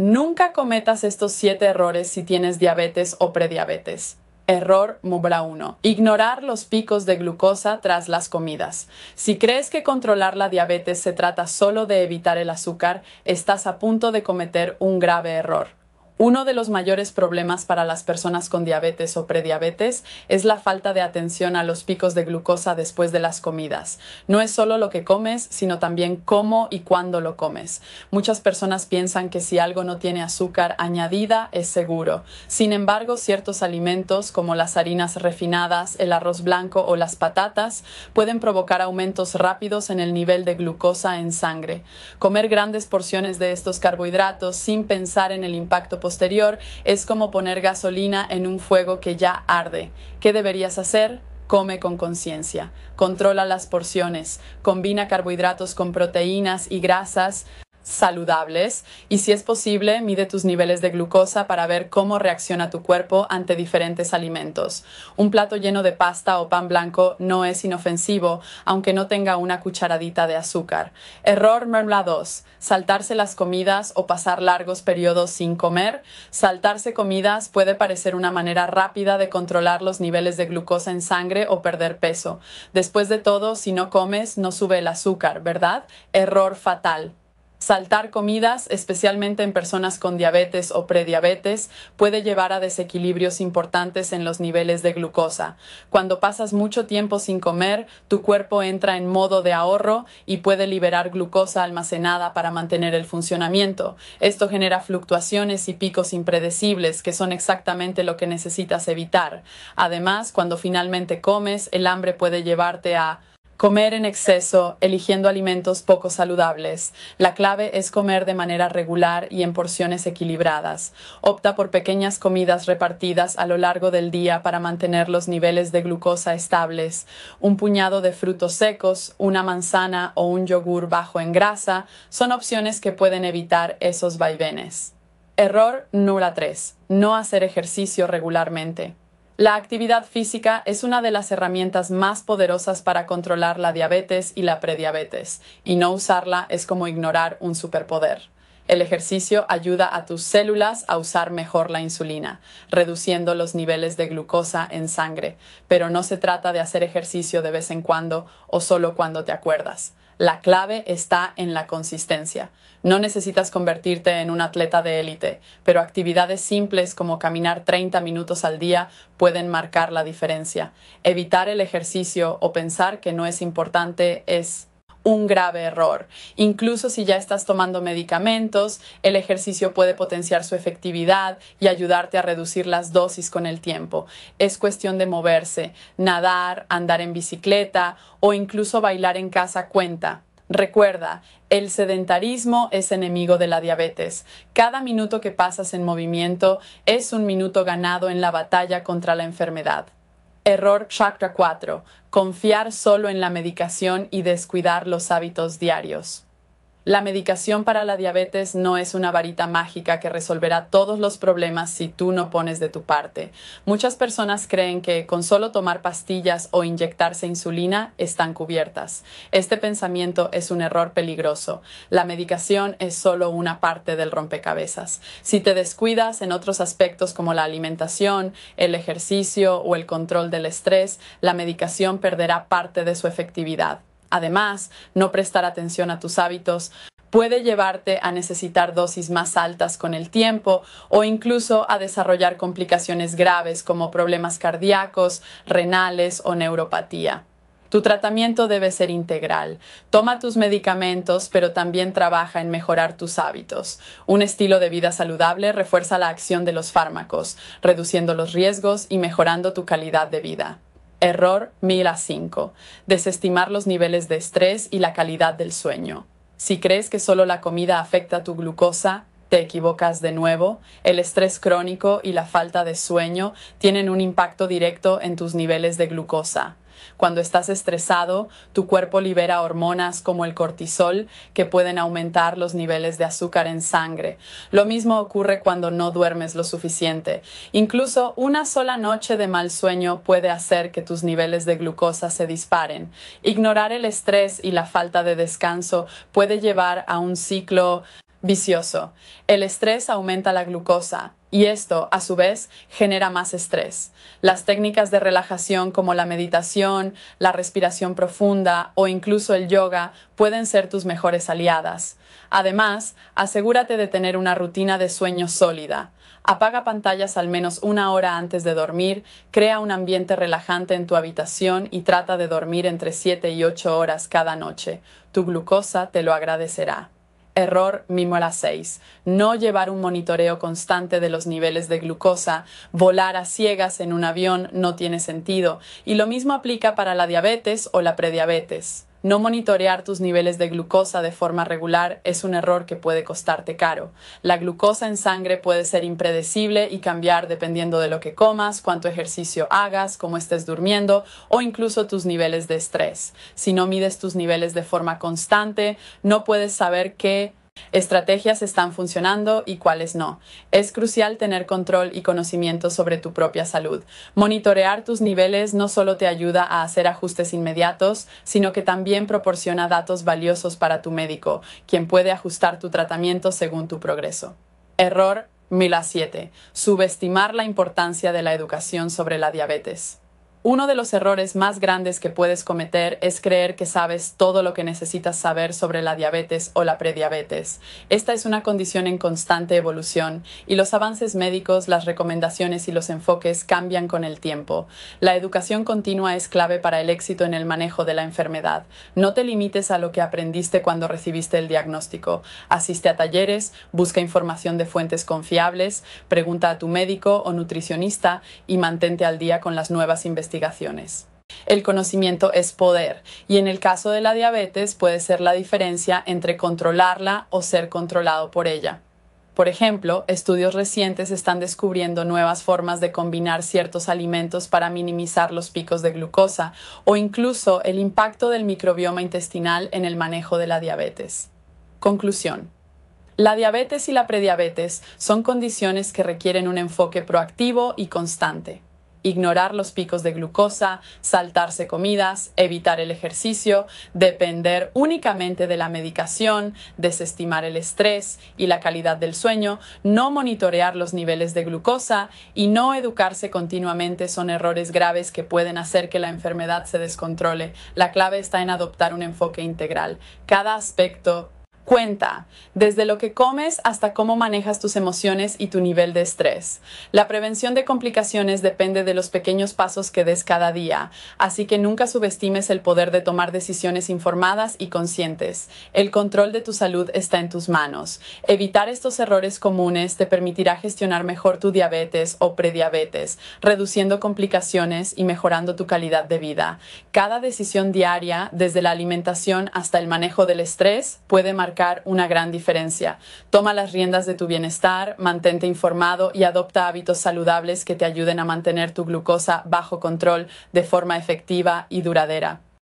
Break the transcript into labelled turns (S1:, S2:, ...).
S1: Nunca cometas estos 7 errores si tienes diabetes o prediabetes. Error Mubra 1. Ignorar los picos de glucosa tras las comidas. Si crees que controlar la diabetes se trata solo de evitar el azúcar, estás a punto de cometer un grave error. Uno de los mayores problemas para las personas con diabetes o prediabetes es la falta de atención a los picos de glucosa después de las comidas. No es solo lo que comes, sino también cómo y cuándo lo comes. Muchas personas piensan que si algo no tiene azúcar añadida es seguro. Sin embargo, ciertos alimentos como las harinas refinadas, el arroz blanco o las patatas pueden provocar aumentos rápidos en el nivel de glucosa en sangre. Comer grandes porciones de estos carbohidratos sin pensar en el impacto posterior es como poner gasolina en un fuego que ya arde. ¿Qué deberías hacer? Come con conciencia, controla las porciones, combina carbohidratos con proteínas y grasas, saludables y si es posible mide tus niveles de glucosa para ver cómo reacciona tu cuerpo ante diferentes alimentos. Un plato lleno de pasta o pan blanco no es inofensivo aunque no tenga una cucharadita de azúcar. Error número 2. Saltarse las comidas o pasar largos periodos sin comer. Saltarse comidas puede parecer una manera rápida de controlar los niveles de glucosa en sangre o perder peso. Después de todo, si no comes, no sube el azúcar, ¿verdad? Error fatal. Saltar comidas, especialmente en personas con diabetes o prediabetes, puede llevar a desequilibrios importantes en los niveles de glucosa. Cuando pasas mucho tiempo sin comer, tu cuerpo entra en modo de ahorro y puede liberar glucosa almacenada para mantener el funcionamiento. Esto genera fluctuaciones y picos impredecibles, que son exactamente lo que necesitas evitar. Además, cuando finalmente comes, el hambre puede llevarte a Comer en exceso, eligiendo alimentos poco saludables. La clave es comer de manera regular y en porciones equilibradas. Opta por pequeñas comidas repartidas a lo largo del día para mantener los niveles de glucosa estables. Un puñado de frutos secos, una manzana o un yogur bajo en grasa son opciones que pueden evitar esos vaivenes. Error nula 3. No hacer ejercicio regularmente. La actividad física es una de las herramientas más poderosas para controlar la diabetes y la prediabetes, y no usarla es como ignorar un superpoder. El ejercicio ayuda a tus células a usar mejor la insulina, reduciendo los niveles de glucosa en sangre, pero no se trata de hacer ejercicio de vez en cuando o solo cuando te acuerdas. La clave está en la consistencia. No necesitas convertirte en un atleta de élite, pero actividades simples como caminar 30 minutos al día pueden marcar la diferencia. Evitar el ejercicio o pensar que no es importante es un grave error. Incluso si ya estás tomando medicamentos, el ejercicio puede potenciar su efectividad y ayudarte a reducir las dosis con el tiempo. Es cuestión de moverse, nadar, andar en bicicleta o incluso bailar en casa cuenta. Recuerda, el sedentarismo es enemigo de la diabetes. Cada minuto que pasas en movimiento es un minuto ganado en la batalla contra la enfermedad. Error chakra 4. Confiar solo en la medicación y descuidar los hábitos diarios. La medicación para la diabetes no es una varita mágica que resolverá todos los problemas si tú no pones de tu parte. Muchas personas creen que con solo tomar pastillas o inyectarse insulina están cubiertas. Este pensamiento es un error peligroso. La medicación es solo una parte del rompecabezas. Si te descuidas en otros aspectos como la alimentación, el ejercicio o el control del estrés, la medicación perderá parte de su efectividad. Además, no prestar atención a tus hábitos puede llevarte a necesitar dosis más altas con el tiempo o incluso a desarrollar complicaciones graves como problemas cardíacos, renales o neuropatía. Tu tratamiento debe ser integral. Toma tus medicamentos, pero también trabaja en mejorar tus hábitos. Un estilo de vida saludable refuerza la acción de los fármacos, reduciendo los riesgos y mejorando tu calidad de vida. Error 1000 a 5. Desestimar los niveles de estrés y la calidad del sueño. Si crees que solo la comida afecta tu glucosa, te equivocas de nuevo, el estrés crónico y la falta de sueño tienen un impacto directo en tus niveles de glucosa. Cuando estás estresado, tu cuerpo libera hormonas como el cortisol que pueden aumentar los niveles de azúcar en sangre. Lo mismo ocurre cuando no duermes lo suficiente. Incluso una sola noche de mal sueño puede hacer que tus niveles de glucosa se disparen. Ignorar el estrés y la falta de descanso puede llevar a un ciclo vicioso. El estrés aumenta la glucosa, y esto, a su vez, genera más estrés. Las técnicas de relajación como la meditación, la respiración profunda o incluso el yoga pueden ser tus mejores aliadas. Además, asegúrate de tener una rutina de sueño sólida. Apaga pantallas al menos una hora antes de dormir, crea un ambiente relajante en tu habitación y trata de dormir entre 7 y 8 horas cada noche. Tu glucosa te lo agradecerá error las 6, no llevar un monitoreo constante de los niveles de glucosa, volar a ciegas en un avión no tiene sentido, y lo mismo aplica para la diabetes o la prediabetes. No monitorear tus niveles de glucosa de forma regular es un error que puede costarte caro. La glucosa en sangre puede ser impredecible y cambiar dependiendo de lo que comas, cuánto ejercicio hagas, cómo estés durmiendo o incluso tus niveles de estrés. Si no mides tus niveles de forma constante, no puedes saber qué estrategias están funcionando y cuáles no. Es crucial tener control y conocimiento sobre tu propia salud. Monitorear tus niveles no solo te ayuda a hacer ajustes inmediatos, sino que también proporciona datos valiosos para tu médico, quien puede ajustar tu tratamiento según tu progreso. Error 1007. Subestimar la importancia de la educación sobre la diabetes. Uno de los errores más grandes que puedes cometer es creer que sabes todo lo que necesitas saber sobre la diabetes o la prediabetes. Esta es una condición en constante evolución y los avances médicos, las recomendaciones y los enfoques cambian con el tiempo. La educación continua es clave para el éxito en el manejo de la enfermedad. No te limites a lo que aprendiste cuando recibiste el diagnóstico. Asiste a talleres, busca información de fuentes confiables, pregunta a tu médico o nutricionista y mantente al día con las nuevas investigaciones investigaciones. El conocimiento es poder y en el caso de la diabetes puede ser la diferencia entre controlarla o ser controlado por ella. Por ejemplo, estudios recientes están descubriendo nuevas formas de combinar ciertos alimentos para minimizar los picos de glucosa o incluso el impacto del microbioma intestinal en el manejo de la diabetes. Conclusión. La diabetes y la prediabetes son condiciones que requieren un enfoque proactivo y constante ignorar los picos de glucosa, saltarse comidas, evitar el ejercicio, depender únicamente de la medicación, desestimar el estrés y la calidad del sueño, no monitorear los niveles de glucosa y no educarse continuamente son errores graves que pueden hacer que la enfermedad se descontrole. La clave está en adoptar un enfoque integral. Cada aspecto Cuenta, desde lo que comes hasta cómo manejas tus emociones y tu nivel de estrés. La prevención de complicaciones depende de los pequeños pasos que des cada día, así que nunca subestimes el poder de tomar decisiones informadas y conscientes. El control de tu salud está en tus manos. Evitar estos errores comunes te permitirá gestionar mejor tu diabetes o prediabetes, reduciendo complicaciones y mejorando tu calidad de vida. Cada decisión diaria, desde la alimentación hasta el manejo del estrés, puede marcar una gran diferencia. Toma las riendas de tu bienestar, mantente informado y adopta hábitos saludables que te ayuden a mantener tu glucosa bajo control de forma efectiva y duradera.